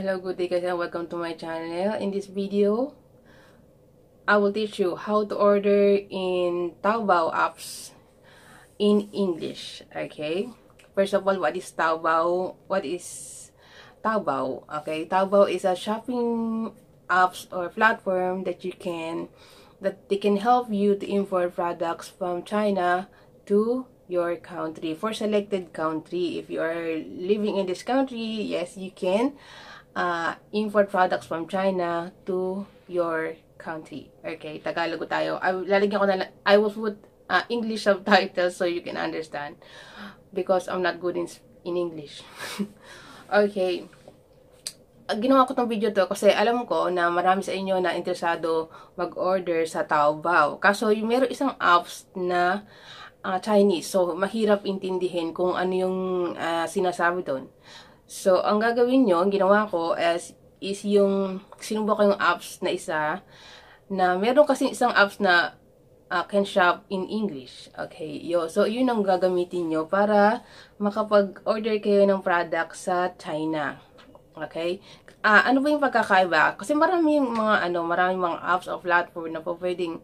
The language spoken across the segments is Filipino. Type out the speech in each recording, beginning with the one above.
hello good day guys and welcome to my channel in this video i will teach you how to order in taobao apps in english okay first of all what is taobao what is taobao okay taobao is a shopping apps or platform that you can that they can help you to import products from china to your country for selected country if you are living in this country yes you can uh, import products from China to your country. Okay, Tagalog tayo. I, lalagyan ko na lang, I will put uh, English subtitles so you can understand because I'm not good in, in English. okay. Ah, ginawa ko tong video to kasi alam ko na marami sa inyo na interesado mag-order sa Taobao. Kaso yung meron isang apps na uh, Chinese. So, mahirap intindihin kung ano yung uh, sinasabi doon. So, ang gagawin nyo, ang ginawa ko is, is yung, sinubo ko yung apps na isa, na meron kasi isang apps na uh, can shop in English. Okay, yo. So, yun ang gagamitin nyo para makapag-order kayo ng product sa China. Okay? Uh, ano ba yung pagkakaiba? Kasi marami yung mga, ano, maraming mga apps or platform na po pwedeng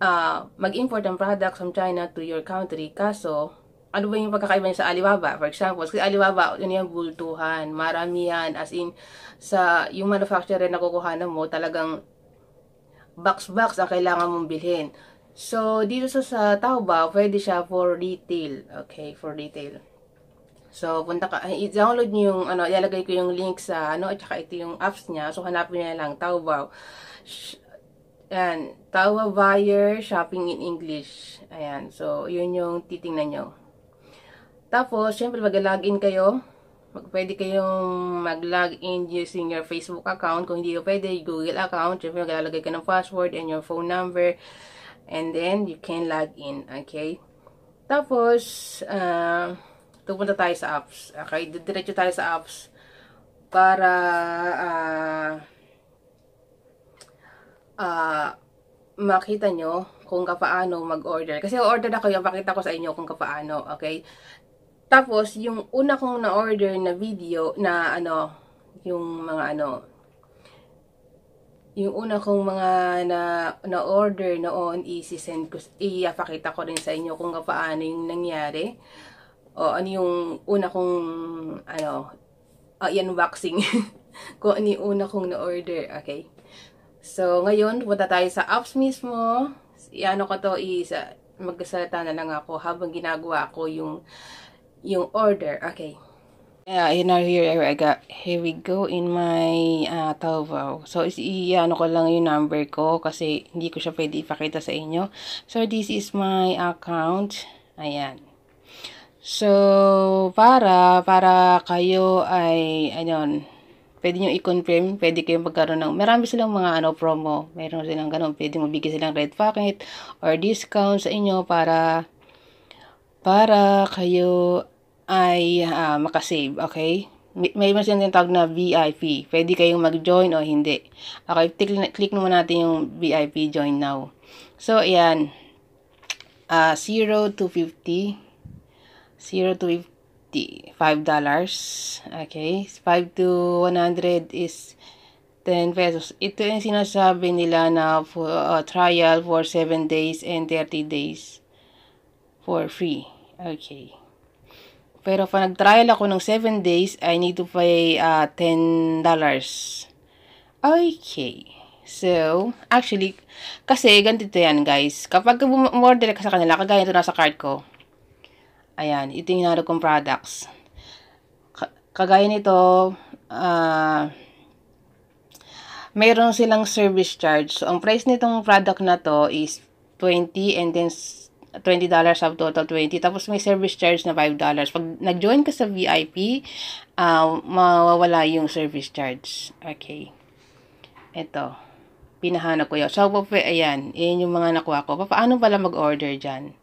uh, mag-import ng products from China to your country. Kaso, ano ba yung pagkakaiba niya sa Alibaba? For example, kasi Alibaba, yun yung bultuhan, yan. as in, sa yung manufacturer na kukuhanan mo, talagang box-box ang kailangan mong bilhin. So, dito sa, sa Taobao, pwede siya for retail. Okay, for retail. So, punta ka, eh, i-download niyo yung, ano, ilalagay ko yung link sa, ano, at saka ito yung apps niya. So, hanapin niya lang, Taobao. Sh Ayan, Tawa Buyer Shopping in English. Ayan, so, yun yung titingnan niyo. Tapos, syempre mag-login kayo. Mag pwede kayong mag-login using your Facebook account. Kung hindi ko pwede, Google account. Syempre maglalagay ka ng password and your phone number. And then, you can log in. Okay? Tapos, uh, pupunta tayo sa apps. Okay? Diretso tayo sa apps para uh, uh, makita nyo kung kapaano mag-order. Kasi order ko yung pakita ko sa inyo kung kapaano, okay? Tapos, yung una kong na-order na video na ano, yung mga ano, yung una kong mga na, order na-order noon, isi-send ko, ipakita ko rin sa inyo kung paano yung nangyari. O ano yung una kong, ano, uh, yan, waxing. kung ano yung una kong na-order, okay. So, ngayon, punta tayo sa apps mismo. Iano ko to, is, magkasalita na lang ako habang ginagawa ko yung yung order. Okay. Yeah, you know, here I got, here we go in my uh, Taobao. So, i-ano ko lang yung number ko kasi hindi ko siya pwede ipakita sa inyo. So, this is my account. Ayan. So, para, para kayo ay, ayun, pwede nyo i-confirm, pwede kayong magkaroon ng, marami silang mga ano, promo, meron silang ganun, pwede mo bigyan silang red packet or discount sa inyo para, para kayo ay uh, makasave, okay? May, may mas yung tawag na VIP. Pwede kayong mag-join o hindi. Okay, click, click naman natin yung VIP join now. So, ayan. Uh, ah, 0 to 50. 0 to 50. $5. Okay. 5 to 100 is 10 pesos. Ito yung sinasabi nila na for, uh, trial for 7 days and 30 days for free. Okay. Pero pa nag-trial ako ng 7 days, I need to pay uh, $10. Okay. So, actually, kasi ganito yan guys. Kapag bumorder ka sa kanila, kagaya ito nasa card ko. Ayan, ito yung hinarap kong products. Kagaya nito, uh, mayroon silang service charge. So, ang price nitong product na to is 20 and then $20 dollars of total 20 tapos may service charge na $5. dollars Pag nag-join ka sa VIP, uh, ah, mawawala yung service charge. Okay. Ito. Pinahanap ko yun. So, buffet, ayan. Iyan yung mga nakuha ko. Paano pala mag-order dyan?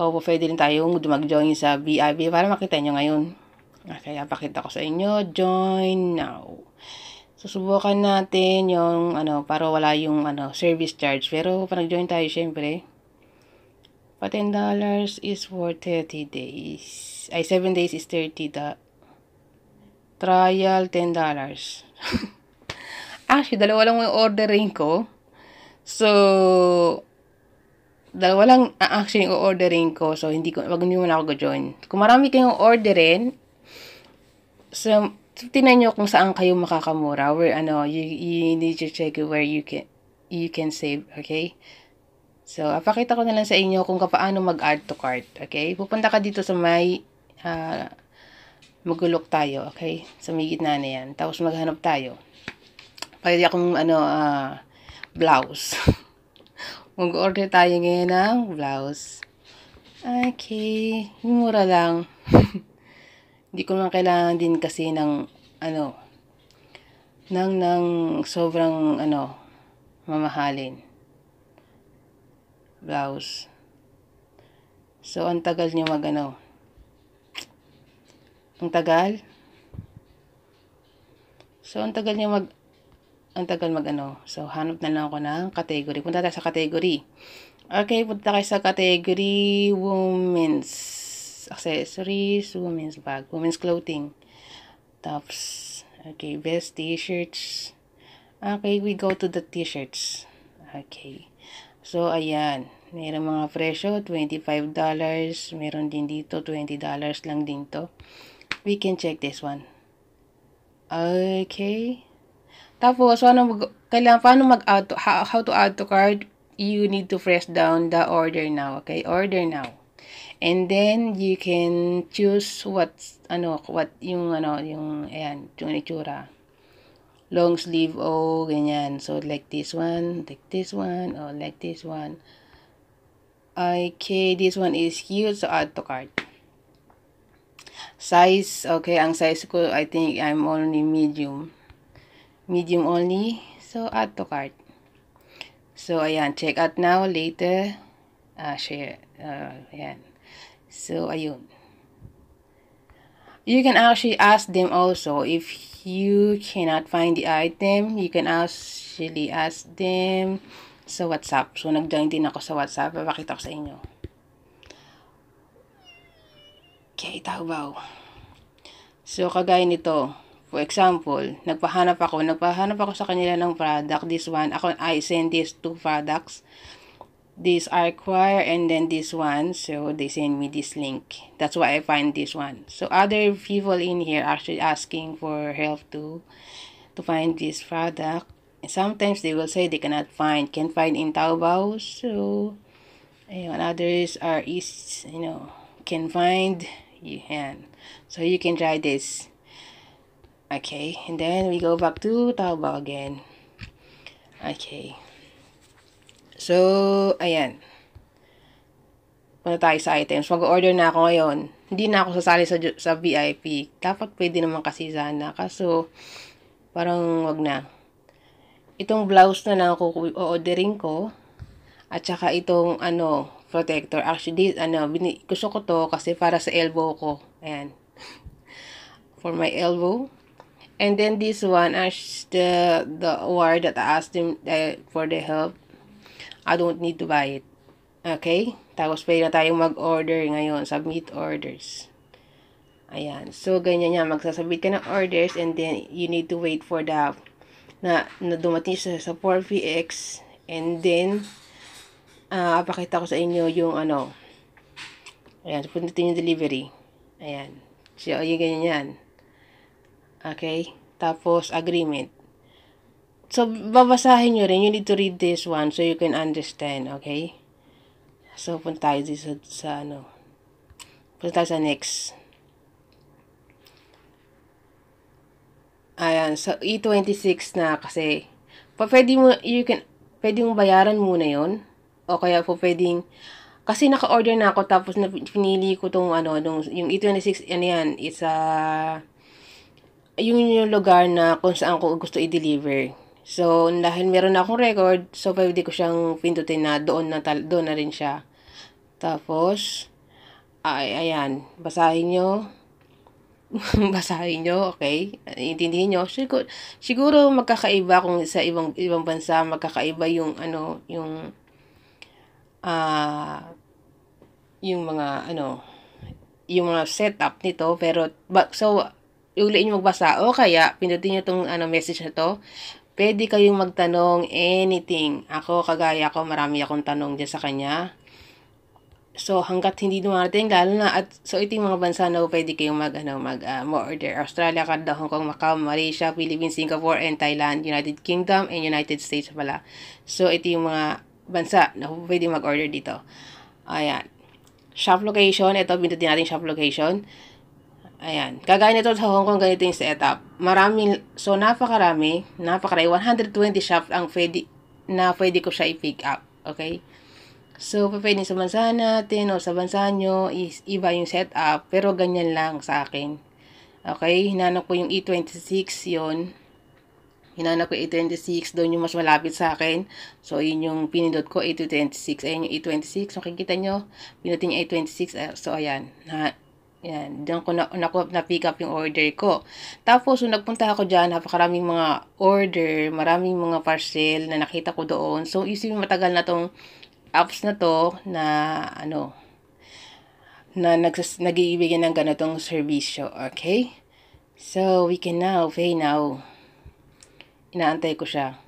O, pwede rin tayong mag-join sa VIP para makita nyo ngayon. Ah, kaya pakita ko sa inyo. Join now susubukan natin yung ano para wala yung ano service charge pero pag nag-join tayo syempre But $10 is for 30 days. I 7 days is 30 The Trial, $10. Actually, dalawa lang yung ordering ko. So, dalawa lang uh, actually yung ordering ko. So, hindi ko, wag niyo muna ako go-join. Kung marami kayong orderin, so, tinan nyo kung saan kayo makakamura. Where, ano, you, you need to check where you can, you can save, okay? So, apakita ko na lang sa inyo kung paano mag-add to cart. Okay? Pupunta ka dito sa may uh, magulok tayo. Okay? Sa may gitna na yan. Tapos maghanap tayo. Pwede akong ano, uh, blouse. Mag-order tayo ngayon ng blouse. Okay. Mura lang. Hindi ko naman kailangan din kasi ng ano, ng, ng sobrang ano, mamahalin blouse. So, ang tagal niya mag ano. Ang tagal. So, ang tagal niya mag ang tagal mag ano. So, hanap na lang ako ng category. Punta tayo sa category. Okay, punta tayo sa category women's accessories, women's bag, women's clothing, tops, okay, best t-shirts. Okay, we go to the t-shirts. Okay. So, ayan. Merong mga presyo, $25. Meron din dito, $20 lang din to. We can check this one. Okay. Tapos, ano mag, kailangan, paano mag auto, how, how to auto card? You need to press down the order now. Okay? Order now. And then, you can choose what, ano, what, yung, ano, yung, ayan, yung itsura long sleeve oh ganyan so like this one like this one or oh, like this one Okay, this one is huge. So, add to cart. Size, okay. Ang size ko, I think I'm only medium. Medium only. So, add to cart. So, ayan. Check out now. Later. Uh, share. Uh, ayan. So, ayun. You can actually ask them also if you cannot find the item. You can actually ask them sa WhatsApp. So, nag-join din ako sa WhatsApp. Papakita ko sa inyo. Kaya itahubaw. So, kagaya nito. For example, nagpahanap ako. Nagpahanap ako sa kanila ng product. This one, ako, I send these two products. These are choir and then this one. So, they send me this link. That's why I find this one. So, other people in here actually asking for help to to find this product sometimes they will say they cannot find, can find in Taobao. So, ayun, others are east you know, can find, you can. So, you can try this. Okay, and then we go back to Taobao again. Okay. So, ayan. Punta tayo sa items. Mag-order na ako ngayon. Hindi na ako sasali sa, sa VIP. Dapat pwede naman kasi sana. Kaso, parang wag na itong blouse na lang ako o-ordering ko. At saka itong ano, protector. Actually, this, ano, bini, gusto ko to kasi para sa elbow ko. Ayan. For my elbow. And then this one, as the, the award that I asked him uh, for the help, I don't need to buy it. Okay? Tapos pwede na tayong mag-order ngayon. Submit orders. Ayan. So, ganyan niya. Magsasubmit ka ng orders and then you need to wait for the na, na dumating siya sa 4VX and then uh, pakita ko sa inyo yung ano ayan, pundutin yung delivery ayan, so yung ganyan yan okay tapos agreement so babasahin nyo rin, you need to read this one so you can understand, okay so punta tayo sa, sa ano punta tayo sa next Ayan, so E26 na kasi. Pa pwede mo, you can, pwede mong bayaran muna yon O kaya po pwedeng, kasi naka-order na ako tapos na, pinili ko tong ano, nung, yung E26, ano yan, it's a, uh, yung, yung lugar na kung saan ko gusto i-deliver. So, dahil meron na akong record, so pwede ko siyang pindutin na doon na, doon na rin siya. Tapos, ay, ayan, basahin nyo. basahin nyo, okay? Intindihin nyo. Siguro, siguro magkakaiba kung sa ibang ibang bansa, magkakaiba yung ano, yung ah uh, yung mga ano, yung mga setup nito, pero so uliin nyo magbasa o kaya pindutin nyo tong ano, message na to. Pwede kayong magtanong anything. Ako, kagaya ko, marami akong tanong dyan sa kanya. So, hanggat hindi dumarating, lalo na at so ito mga bansa na pwede kayong mag, ano, mag, uh, ah, mo order. Australia, Canada, Hong Kong, Macau, Malaysia, Philippines, Singapore, and Thailand, United Kingdom, and United States pala. So, ito yung mga bansa na pwede mag-order dito. Ayan. Shop location, ito binutin natin shop location. Ayan. Kagaya nito sa Hong Kong, ganito yung setup. Maraming, so napakarami, napakarami, 120 shop ang pwede, na pwede ko siya i-pick up. Okay? So, pwede sa bansa natin o sa bansa nyo, is iba yung setup, pero ganyan lang sa akin. Okay, hinanap ko yung E26 yon Hinanap ko E26, doon yung mas malapit sa akin. So, yun yung pinindot ko, E26. Ayan yung E26, makikita nyo, pinutin yung E26. Eh, so, ayan, na, yan, diyan ko na, na, pick up yung order ko. Tapos, nung nagpunta ako dyan, napakaraming mga order, maraming mga parcel na nakita ko doon. So, isipin matagal na tong apps na to na ano na nags- nagiibigay ng ganitong serbisyo, okay? So, we can now pay now. Inaantay ko siya.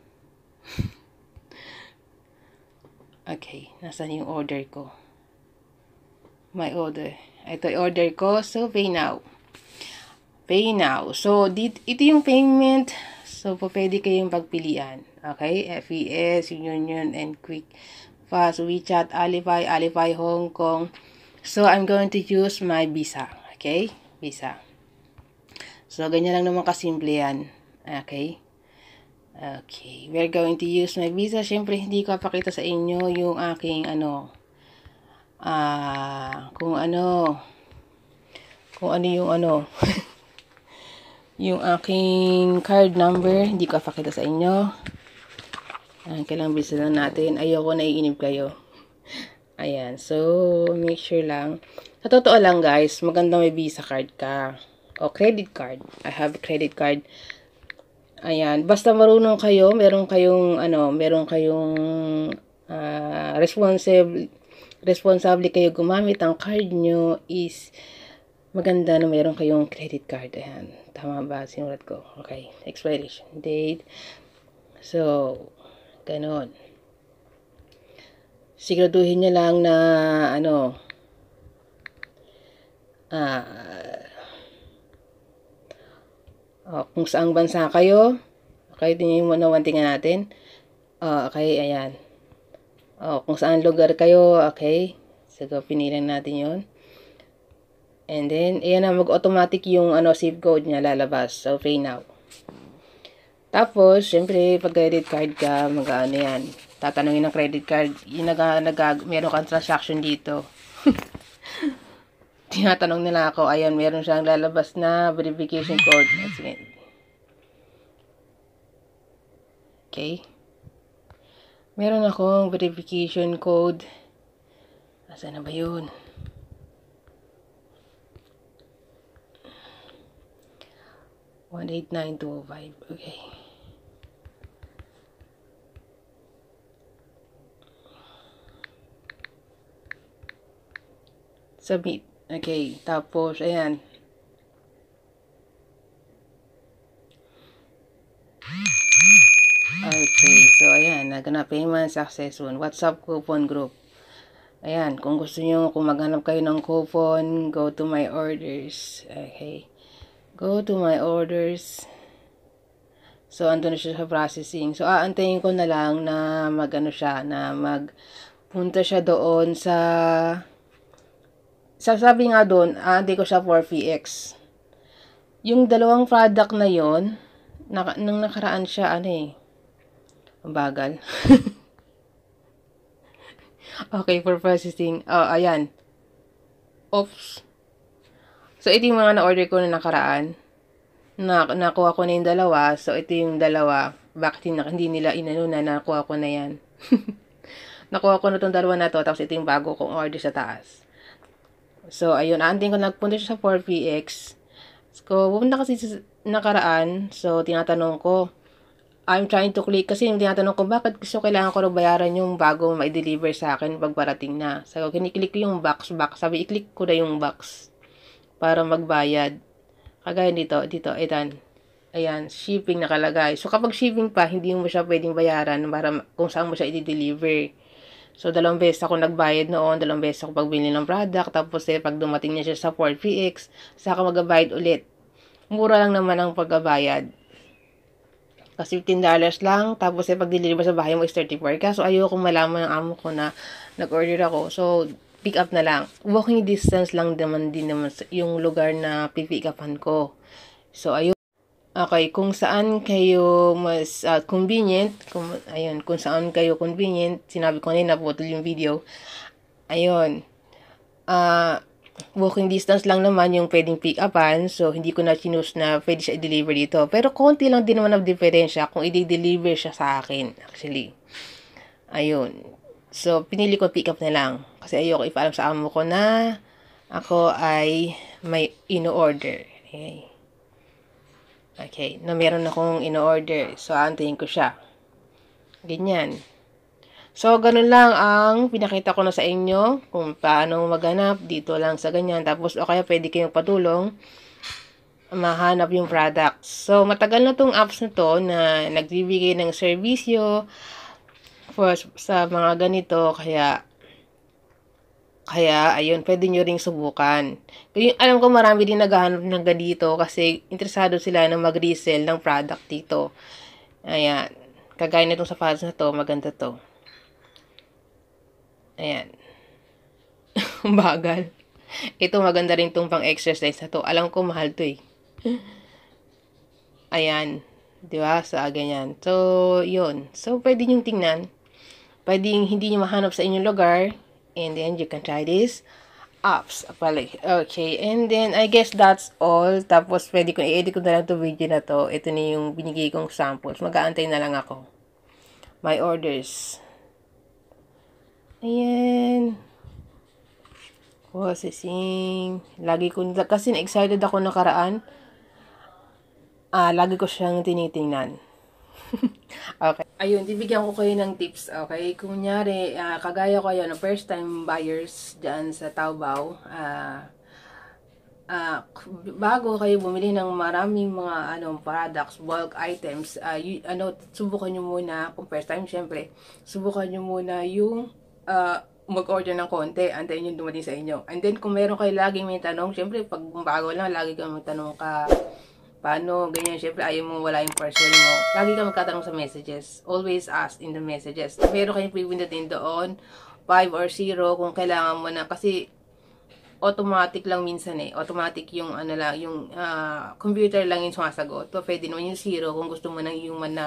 okay, nasan yung order ko? My order. Ito order ko, so pay now. Pay now. So, dit ito yung payment. So, pwede kayong pagpilian. Okay? FES, Union, and Quick Fast, WeChat, Alipay, Alipay Hong Kong. So, I'm going to use my Visa. Okay? Visa. So, ganyan lang naman kasimple yan. Okay? Okay. We're going to use my Visa. Siyempre, hindi ko pakita sa inyo yung aking ano, ah, uh, kung ano, kung ano yung ano, yung aking card number. Hindi ko pakita sa inyo. Ayan, ah, kailang bisa lang natin. Ayoko na iinip kayo. Ayan. So, make sure lang. Sa totoo lang, guys, maganda may visa card ka. O credit card. I have credit card. Ayan. Basta marunong kayo, meron kayong, ano, meron kayong uh, responsible, responsable kayo gumamit ang card nyo is maganda na meron kayong credit card. Ayan. Tama ba? Sinulat ko. Okay. Expiration date. So, Ganon. Siguraduhin niya lang na ano ah uh, oh, kung saan bansa kayo, okay, din yung muna tingnan natin. Uh, okay, ayan. Oh, kung saan lugar kayo, okay. Sige, so, natin yon And then, ayan na, mag-automatic yung ano, save code niya lalabas. So, pay now. Tapos, syempre, pag credit card ka, mag-ano yan. Tatanungin ng credit card, yung nag, meron kang transaction dito. Tinatanong nila ako, ayan, meron siyang lalabas na verification code. Okay. Meron akong verification code. Asan na ba yun? One eight nine two oh five. Okay. Submit. Okay, tapos, ayan. Okay, so ayan, naganap payment successful. WhatsApp coupon group. Ayan, kung gusto nyo, kung maghanap kayo ng coupon, go to my orders. Okay. Go to my orders. So, andun na siya sa processing. So, aantayin ko na lang na mag, ano siya, na magpunta siya doon sa sasabi nga doon, ah, hindi ko siya 4PX. Yung dalawang product na yon naka, nung nakaraan siya, ano eh, ang bagal. okay, for processing. Oh, ayan. Oops. So, ito yung mga na-order ko na nakaraan. Na, nakuha ko na yung dalawa. So, ito yung dalawa. Bakit na, hindi nila inano na nakuha ko na yan. nakuha ko na itong dalawa na to. Tapos, ito yung bago kong order sa taas. So, ayun, Aantayin ko nagpunta siya sa 4PX. So, pupunta kasi sa nakaraan, so tinatanong ko, I'm trying to click kasi yung tinatanong ko, bakit gusto kailangan ko bayaran yung bago ma-deliver sa akin pagparating parating na. So, kiniklik ko yung box, box. Sabi, i-click ko na yung box para magbayad. Kagaya dito, dito, etan. Ayan, shipping nakalagay. So, kapag shipping pa, hindi mo siya pwedeng bayaran para kung saan mo siya i-deliver. So, dalawang beses ako nagbayad noon, dalawang beses ako pagbili ng product, tapos eh, pag dumating niya siya sa 4PX, saka magabayad ulit. Mura lang naman ang pagabayad. Kasi $15 lang, tapos eh, pag deliver sa bahay mo is 34 So, ayoko malaman ng amo ko na nag-order ako. So, pick up na lang. Walking distance lang naman din naman yung lugar na pipick upan ko. So, ayun. Okay, kung saan kayo mas uh, convenient, kung, ayun, kung saan kayo convenient, sinabi ko na naputol yung video. Ayun. Uh, walking distance lang naman yung pwedeng pick upan, so hindi ko na chinus na pwede siya i-deliver dito. Pero konti lang din naman ang diferensya kung i-deliver siya sa akin, actually. Ayun. So, pinili ko pick up na lang. Kasi ayoko ipaalam sa amo ko na ako ay may in order Okay. Okay, na meron akong in-order. So, aantayin ko siya. Ganyan. So, ganun lang ang pinakita ko na sa inyo kung paano maganap dito lang sa ganyan. Tapos, o kaya pwede kayong patulong mahanap yung products. So, matagal na tong apps na to na nagbibigay ng servisyo for, sa mga ganito. Kaya, kaya, ayun, pwede nyo ring subukan. Kaya, alam ko marami din naghahanap ng ganito kasi interesado sila na mag-resell ng product dito. Ayan. Kagaya na itong sapatos na to, maganda to. Ayan. Bagal. Ito, maganda rin itong pang-exercise na to. Alam ko, mahal to eh. Ayan. Di ba? Sa so, ganyan. So, yun. So, pwede nyo tingnan. Pwede hindi nyo mahanap sa inyong lugar and then you can try this apps pala. Okay, and then I guess that's all. Tapos pwede ko i-edit ko na lang 'to video na 'to. Ito na yung binigay kong samples. Mag-aantay na lang ako. My orders. Ayan. Processing. Lagi ko kasi excited ako nakaraan. Ah, lagi ko siyang tinitingnan. okay ayun, bibigyan ko kayo ng tips, okay? Kunyari, uh, ah, kagaya ko yun, first time buyers dyan sa Taobao, uh, uh, bago kayo bumili ng maraming mga ano, products, bulk items, uh, you, ano, subukan nyo muna, kung first time, syempre, subukan nyo muna yung uh, mag-order ng konti, antayin yung dumating sa inyo. And then, kung meron kayo laging may tanong, syempre, pag bago lang, lagi kang magtanong ka, paano, ganyan, syempre ayaw mo wala yung parcel mo. Lagi ka magkatanong sa messages. Always ask in the messages. Meron kayong pre-window din doon, 5 or 0 kung kailangan mo na. Kasi automatic lang minsan eh. Automatic yung ano lang, yung uh, computer lang yung sumasagot. So, pwede naman yung 0 kung gusto mo ng human na,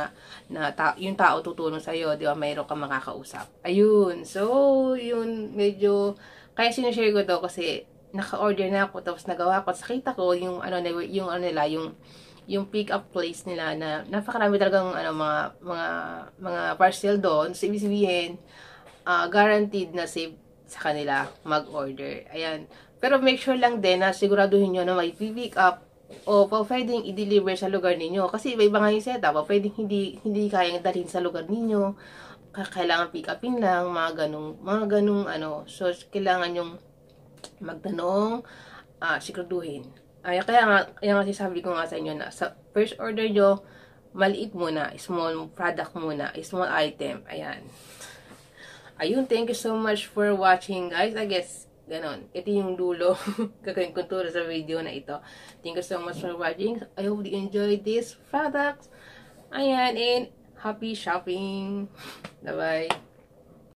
na ta yung tao tutulong sa'yo, di ba, mayroon ka makakausap. Ayun. So, yun, medyo, kaya sinashare ko to kasi naka-order na ako tapos nagawa ko. Tapos nakita ko yung ano yung ano nila, yung yung pick up place nila na napakarami talagang ano mga mga mga parcel doon. So ibig sabihin, uh, guaranteed na safe sa kanila mag-order. Ayan. Pero make sure lang din na siguraduhin niyo na may pick up o pa pwedeng i-deliver sa lugar ninyo. Kasi iba-iba nga yung setup. Pa ah. pwedeng hindi, hindi kayang dalhin sa lugar ninyo. Kailangan pick upin lang, mga ganung, mga ganung ano. So, kailangan yung magtanong, uh, siguraduhin. Ay, kaya nga, yung nga sabi ko nga sa inyo na sa first order nyo, maliit muna, small product muna, small item. Ayan. Ayun, thank you so much for watching, guys. I guess, ganon. Ito yung dulo. Gagawin ko turo sa video na ito. Thank you so much for watching. I hope you enjoyed this product. Ayan, and happy shopping. Bye-bye.